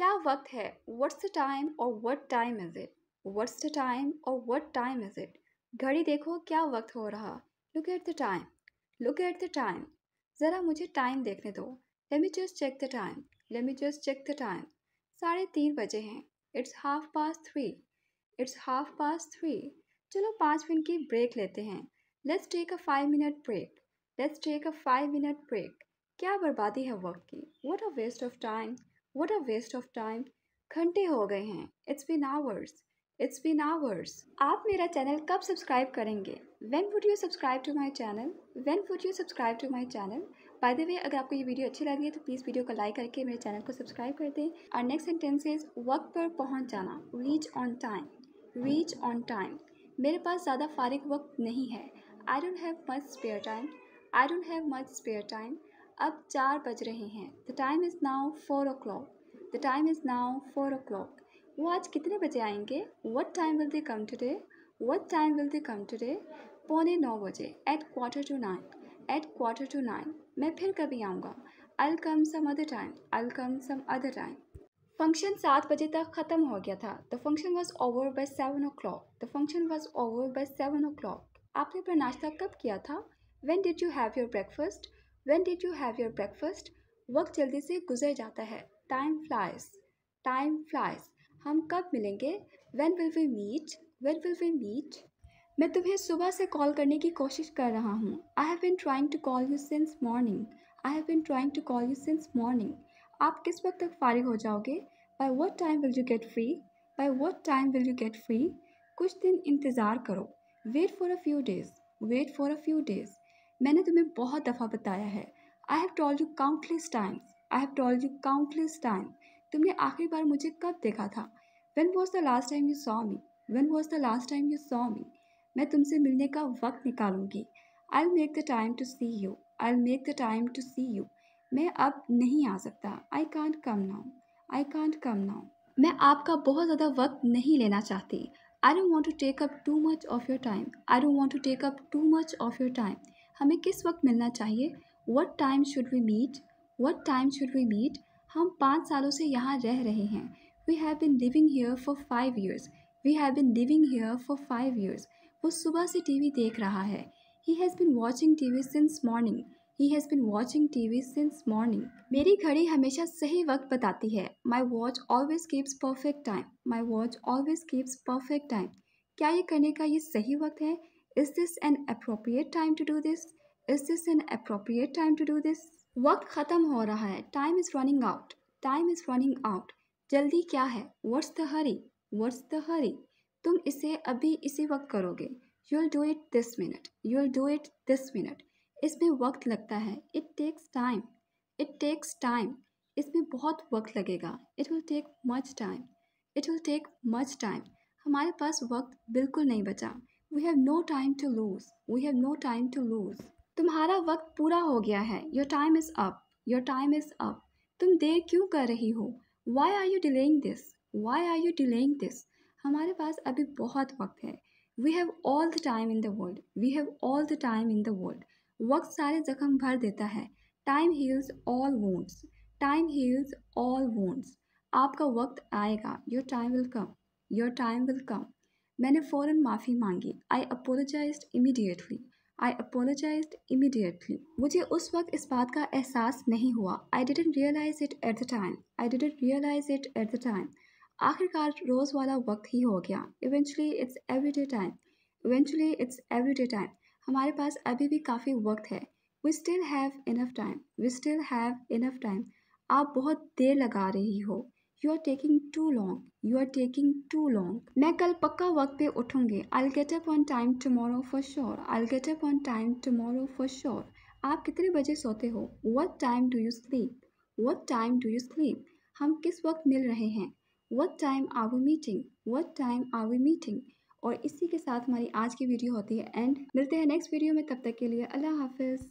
क्या वक्त है व्हाट्स द टाइम और what time is it what's the time और व्हाट टाइम इज़ इट घड़ी देखो क्या वक्त हो रहा look at the time look at the time ज़रा मुझे टाइम देखने दो let me just check the time let me just check the time साढ़े तीन बजे हैं it's half past three it's half past three चलो पाँच मिनट की ब्रेक लेते हैं let's take a five minute break let's take a five minute break क्या बर्बादी है वक्त की what a waste of time what a waste of time घंटे हो गए हैं it's been hours it's been hours आप मेरा चैनल कब सब्सक्राइब करेंगे when would you subscribe to my channel when would you subscribe to my channel by the way अगर आपको ये वीडियो अच्छी लगी है तो प्लीज़ वीडियो को लाइक करके मेरे चैनल को सब्सक्राइब कर दें और नेक्स्ट सेंटेंस इज वक्त पर पहुंच जाना reach on time reach on time मेरे पास ज़्यादा फारिग वक्त नहीं है I don't have much spare time I don't have much spare time अब चार बज रहे हैं the time is now four o'clock the time is now four o'clock वो आज कितने बजे आएंगे what time will they come today what time will they come today पौने नौ बजे at quarter to nine at quarter to nine मैं फिर कभी आऊँगा I come some other time I come some other time function सात बजे तक ख़त्म हो गया था the function was over by seven o'clock the function was over by seven o'clock आपने अपना नाश्ता कब किया था when did you have your breakfast when did you have your breakfast वक्त जल्दी से गुजर जाता है टाइम फ्लाइज टाइम फ्लाइज हम कब मिलेंगे when will we meet when will we meet मैं तुम्हें सुबह से कॉल करने की कोशिश कर रहा हूँ I have been trying to call you since morning I have been trying to call you since morning आप किस वक्त तक फारिग हो जाओगे by what time will you get free by what time will you get free कुछ दिन इंतज़ार करो wait for a few days wait for a few days मैंने तुम्हें बहुत दफ़ा बताया है I have told you countless times I have told you countless time तुमने आखिरी बार मुझे कब देखा था when was the last time you saw me when was the last time you saw me मैं तुमसे मिलने का वक्त निकालूंगी I make the time to see you I make the time to see you मैं अब नहीं आ सकता I can't come now I can't come now मैं आपका बहुत ज़्यादा वक्त नहीं लेना चाहती आई don't want to take up too much of your time I don't want to take up too much of your time हमें किस वक्त मिलना चाहिए what time should we meet what time should we meet हम पाँच सालों से यहाँ रह रहे हैं we have been living here for five years we have been living here for five years वो सुबह से टी वी देख रहा है he has been watching TV since morning he has been watching TV since morning मेरी घड़ी हमेशा सही वक्त बताती है my watch always keeps perfect time my watch always keeps perfect time क्या ये करने का ये सही वक्त है is this an appropriate time to do this is this an appropriate time to do this वक्त ख़त्म हो रहा है time is running out time is running out जल्दी क्या है what's the hurry what's the hurry तुम इसे अभी इसी वक्त करोगे you will do it this minute you will do it this minute इसमें वक्त लगता है it takes time it takes time इसमें बहुत वक्त लगेगा it will take much time it will take much time हमारे पास वक्त बिल्कुल नहीं बचा we have no time to lose we have no time to lose तुम्हारा वक्त पूरा हो गया है your time is up your time is up तुम देर क्यों कर रही हो why are you delaying this why are you delaying this हमारे पास अभी बहुत वक्त है we have all the time in the world we have all the time in the world वक्त सारे जख्म भर देता है time heals all wounds time heals all wounds आपका वक्त आएगा your time will come your time will come मैंने फ़ौर माफ़ी मांगी I apologise immediately I apologise immediately मुझे उस वक्त इस बात का एहसास नहीं हुआ I didn't realise it at the time I didn't realise it at the time आखिरकार रोज़ वाला वक्त ही हो गया eventually it's every day time eventually it's every day time हमारे पास अभी भी काफ़ी वक्त है we still have enough time we still have enough time आप बहुत देर लगा रही हो you are taking too long you are taking too long मैं कल पक्का वक्त पे उठूंगी I get up on time tomorrow for sure I get up on time tomorrow for sure आप कितने बजे सोते हो what time do you sleep what time do you sleep हम किस वक्त मिल रहे हैं what time are we meeting what time are we meeting और इसी के साथ हमारी आज की वीडियो होती है एंड मिलते हैं नेक्स्ट वीडियो में तब तक के लिए अल्लाह हाफिज़